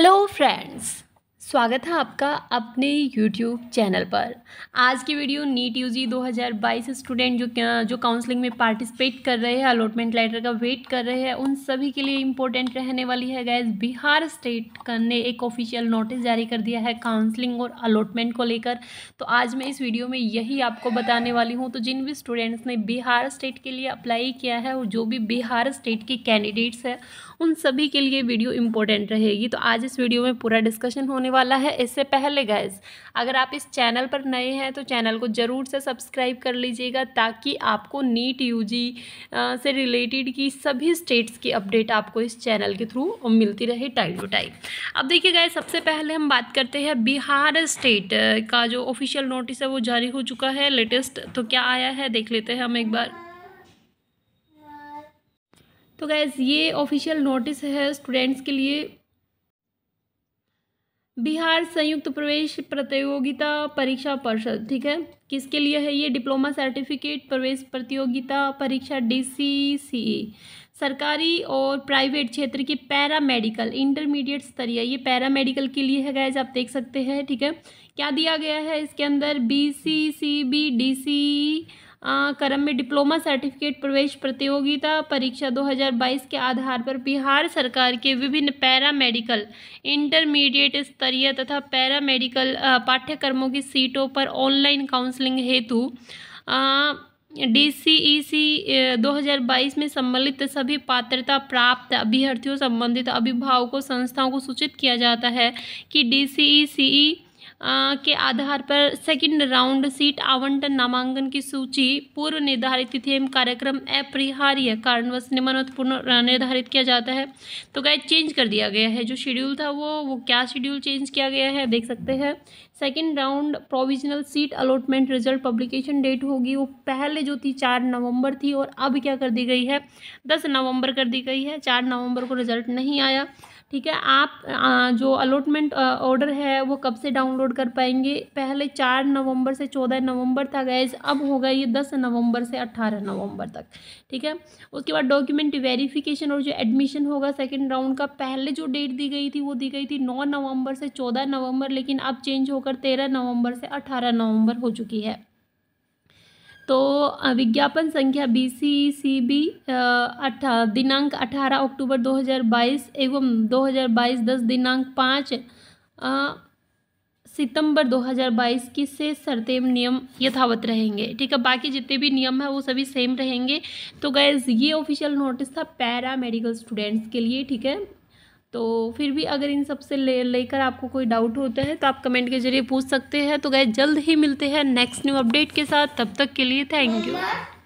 Hello friends, स्वागत है आपका अपने YouTube चैनल पर आज की वीडियो नीट यूजी 2022 स्टूडेंट जो जो काउंसलिंग में पार्टिसिपेट कर रहे हैं अलॉटमेंट लेटर का वेट कर रहे हैं उन सभी के लिए इम्पोर्टेंट रहने वाली है गैस बिहार स्टेट ने एक ऑफिशियल नोटिस जारी कर दिया है काउंसलिंग और अलॉटमेंट को लेकर तो आज मैं इस वीडियो में यही आपको बताने वाली हूँ तो जिन भी स्टूडेंट्स ने बिहार स्टेट के लिए अप्लाई किया है और जो भी बिहार स्टेट के कैंडिडेट्स हैं उन सभी के लिए वीडियो इम्पोर्टेंट रहेगी तो आज इस वीडियो में पूरा डिस्कशन होने वाला वाला है इससे पहले गैस अगर आप इस चैनल पर नए हैं तो चैनल को ज़रूर से सब्सक्राइब कर लीजिएगा ताकि आपको नीट यूजी से रिलेटेड की सभी स्टेट्स की अपडेट आपको इस चैनल के थ्रू मिलती रहे टाइम टू टाइम अब देखिए गए सबसे पहले हम बात करते हैं बिहार स्टेट का जो ऑफिशियल नोटिस है वो जारी हो चुका है लेटेस्ट तो क्या आया है देख लेते हैं हम एक बार तो गैस ये ऑफिशियल नोटिस है स्टूडेंट्स के लिए बिहार संयुक्त प्रवेश प्रतियोगिता परीक्षा पर्षद ठीक है किसके लिए है ये डिप्लोमा सर्टिफिकेट प्रवेश प्रतियोगिता परीक्षा डी e? सरकारी और प्राइवेट क्षेत्र की पैरा मेडिकल इंटरमीडिएट स्तरीय ये पैरा मेडिकल के लिए है गैज आप देख सकते हैं ठीक है क्या दिया गया है इसके अंदर B C C B D C क्रम में डिप्लोमा सर्टिफिकेट प्रवेश प्रतियोगिता परीक्षा 2022 के आधार पर बिहार सरकार के विभिन्न पैरा मेडिकल इंटरमीडिएट स्तरीय तथा पैरा मेडिकल पाठ्यक्रमों की सीटों पर ऑनलाइन काउंसलिंग हेतु डी सी ई सी दो हज़ार बाईस में सम्मिलित सभी पात्रता प्राप्त अभ्यर्थियों संबंधित अभिभावकों संस्थाओं को सूचित किया जाता है कि डी सी ई सी ई के आधार पर सेकंड राउंड सीट आवंटन नामांकन की सूची पूर्व निर्धारित तिथि एवं कार्यक्रम अपरिहार्य कारणवश निमनवत निर्धारित किया जाता है तो क्या चेंज कर दिया गया है जो शेड्यूल था वो वो क्या शेड्यूल चेंज किया गया है देख सकते हैं second round provisional seat allotment result publication date होगी वो पहले जो थी चार नवंबर थी और अब क्या कर दी गई है दस नवंबर कर दी गई है चार नवंबर को रिजल्ट नहीं आया ठीक है आप आ, जो अलॉटमेंट ऑर्डर है वो कब से डाउनलोड अपलोड कर पाएंगे पहले चार नवंबर से चौदह नवंबर था गैस अब होगा ये दस नवंबर से अट्ठारह नवंबर तक ठीक है उसके बाद डॉक्यूमेंट वेरिफिकेशन और जो एडमिशन होगा सेकेंड राउंड का पहले जो डेट दी गई थी वो दी गई थी नौ नवंबर से चौदह नवंबर लेकिन अब चेंज होकर तेरह नवंबर से अट्ठारह नवंबर हो चुकी है तो विज्ञापन संख्या बी सी सी बी अठा दिनांक 18 अक्टूबर 2022 एवं 2022 10 दिनांक पाँच सितंबर 2022 की से सरतेम नियम यथावत रहेंगे ठीक है बाकी जितने भी नियम हैं वो सभी सेम रहेंगे तो गैस ये ऑफिशियल नोटिस था पैरा मेडिकल स्टूडेंट्स के लिए ठीक है तो फिर भी अगर इन सब से ले लेकर आपको कोई डाउट होता है तो आप कमेंट के जरिए पूछ सकते हैं तो गैस जल्द ही मिलते हैं नेक्स्ट न्यू अपडेट के साथ तब तक के लिए थैंक यू